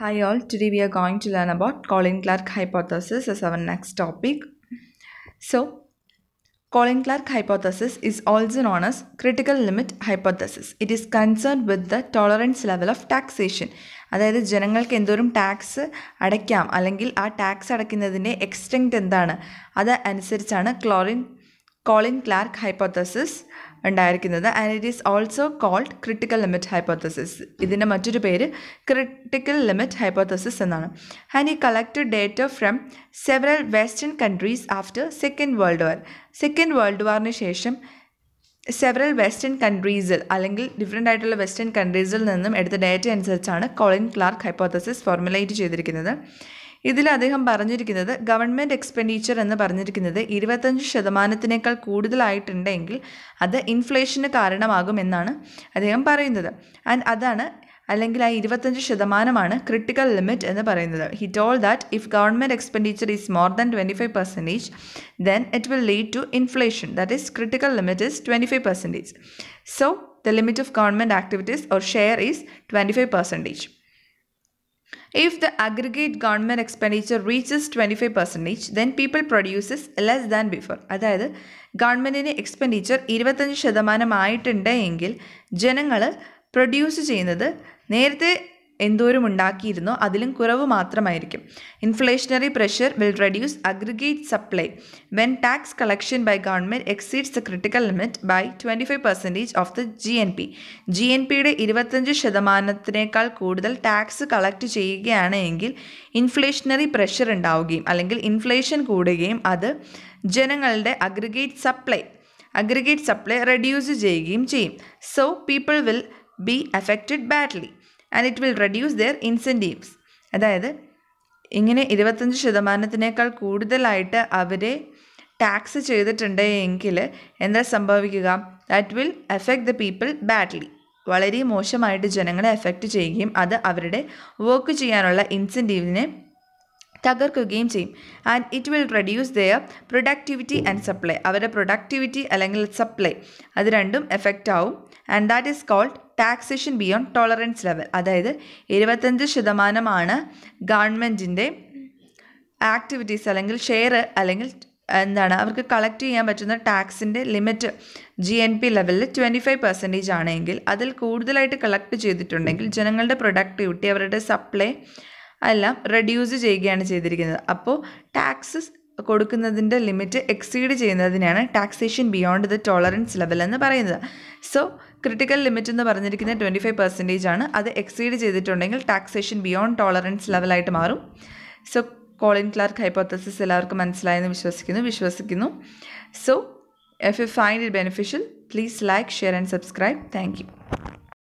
Hi all, today we are going to learn about Colin Clark hypothesis as our next topic. So, Colin Clark hypothesis is also known as critical limit hypothesis. It is concerned with the tolerance level of taxation. അതായത് ജനങ്ങൾക്ക് എന്തോരം tax അടയ്ക്കാം അല്ലെങ്കിൽ ആ tax അടയ്ക്കുന്നതിൻ്റെ extent എന്താണ് അത് അനുസരിച്ചാണ് ക്ലോറിൻ കോളിൻ ക്ലാർക്ക് ഹൈപ്പോത്തസിസ് ഉണ്ടായിരിക്കുന്നത് and it is also called critical limit hypothesis ഇതിൻ്റെ മറ്റൊരു പേര് ക്രിട്ടിക്കൽ ലിമിറ്റ് ഹൈപ്പോത്തസിസ് എന്നാണ് and he collected data from several western countries after second world war second world വാറിന് ശേഷം സെവറൽ വെസ്റ്റേൺ കൺട്രീസിൽ അല്ലെങ്കിൽ ഡിഫറെൻ്റ് ആയിട്ടുള്ള വെസ്റ്റേൺ കൺട്രീസിൽ നിന്നും എടുത്ത ഡേറ്റ അനുസരിച്ചാണ് കോളിൻ ക്ലാർക്ക് ഹൈപ്പോത്തസിസ് ഫോർമുലേറ്റ് ചെയ്തിരിക്കുന്നത് ഇതിൽ അദ്ദേഹം പറഞ്ഞിരിക്കുന്നത് ഗവൺമെൻറ് എക്സ്പെൻഡിച്ചർ എന്ന് പറഞ്ഞിരിക്കുന്നത് ഇരുപത്തഞ്ച് ശതമാനത്തിനേക്കാൾ കൂടുതലായിട്ടുണ്ടെങ്കിൽ അത് ഇൻഫ്ലേഷന് കാരണമാകുമെന്നാണ് അദ്ദേഹം പറയുന്നത് ആൻഡ് അതാണ് അല്ലെങ്കിൽ ആ ഇരുപത്തഞ്ച് ശതമാനമാണ് ക്രിട്ടിക്കൽ ലിമിറ്റ് എന്ന് പറയുന്നത് he told that if government expenditure is more than twenty five percentage then it will lead to inflation that is critical limit is twenty five percentage so the limit of government activities or share is twenty five percentage If the aggregate government expenditure reaches 25 percentage, then people produces less than before. അതായത് ഗവൺമെൻറ്റിന് expenditure ഇരുപത്തഞ്ച് ശതമാനം ആയിട്ടുണ്ട് എങ്കിൽ ജനങ്ങൾ produce ചെയ്യുന്നത് നേരത്തെ എന്തോരം ഉണ്ടാക്കിയിരുന്നോ അതിലും കുറവ് മാത്രമായിരിക്കും inflationary pressure will reduce aggregate supply when tax collection by government exceeds the critical limit by twenty five percentage of the G N P G N പിയുടെ ഇരുപത്തഞ്ച് ശതമാനത്തിനേക്കാൾ കൂടുതൽ ടാക്സ് കളക്ട് ചെയ്യുകയാണ് എങ്കിൽ ഇൻഫ്ലേഷണറി പ്രഷർ ഉണ്ടാവുകയും അല്ലെങ്കിൽ ഇൻഫ്ലേഷൻ കൂടുകയും അത് ജനങ്ങളുടെ aggregate supply aggregate supply reduce ചെയ്യുകയും ചെയ്യും so people will be affected badly and it will reduce their incentives അതായത് ഇങ്ങനെ ഇരുപത്തഞ്ച് ശതമാനത്തിനേക്കാൾ കൂടുതലായിട്ട് അവരെ ടാക്സ് ചെയ്തിട്ടുണ്ട് എങ്കിൽ എന്താ സംഭവിക്കുക that will effect the people badly വളരെ മോശമായിട്ട് ജനങ്ങളെ എഫക്റ്റ് ചെയ്യുകയും അത് അവരുടെ വർക്ക് ചെയ്യാനുള്ള ഇൻസെൻറ്റീവിനെ തകർക്കുകയും ചെയ്യും and it will reduce their productivity and supply അവരുടെ പ്രൊഡക്ടിവിറ്റി അല്ലെങ്കിൽ സപ്ലൈ അത് രണ്ടും എഫക്റ്റ് ആവും and that is called taxation beyond tolerance level അതായത് ഇരുപത്തഞ്ച് ശതമാനമാണ് ഗവൺമെൻറ്റിൻ്റെ ആക്ടിവിറ്റീസ് അല്ലെങ്കിൽ ഷെയർ അല്ലെങ്കിൽ എന്താണ് അവർക്ക് കളക്ട് ചെയ്യാൻ പറ്റുന്ന ടാക്സിൻ്റെ ലിമിറ്റ് ജി എൻ പി ലെവലിൽ ട്വൻറ്റി ഫൈവ് പെർസെൻറ്റേജ് ആണെങ്കിൽ അതിൽ കൂടുതലായിട്ട് കളക്ട് ചെയ്തിട്ടുണ്ടെങ്കിൽ ജനങ്ങളുടെ പ്രൊഡക്ടിവിറ്റി അവരുടെ സപ്ലൈ എല്ലാം റെഡ്യൂസ് ചെയ്യുകയാണ് ചെയ്തിരിക്കുന്നത് അപ്പോൾ ടാക്സസ് കൊടുക്കുന്നതിൻ്റെ ലിമിറ്റ് എക്സീഡ് ചെയ്യുന്നതിനാണ് taxation beyond the tolerance level എന്ന് പറയുന്നത് സോ ക്രിട്ടിക്കൽ ലിമിറ്റ് എന്ന് പറഞ്ഞിരിക്കുന്ന ട്വൻറ്റി ഫൈവ് പെർസെൻറ്റേജ് ആണ് അത് എക്സീഡ് ചെയ്തിട്ടുണ്ടെങ്കിൽ ടാക്സേഷൻ ബിയോണ്ട് ടോളറൻസ് ലെവലായിട്ട് മാറും സോ കോളിൻ ക്ലാർക്ക് ഹൈപ്പോത്തസിസ് എല്ലാവർക്കും മനസ്സിലായെന്ന് വിശ്വസിക്കുന്നു വിശ്വസിക്കുന്നു so if you find it beneficial please like share and subscribe thank U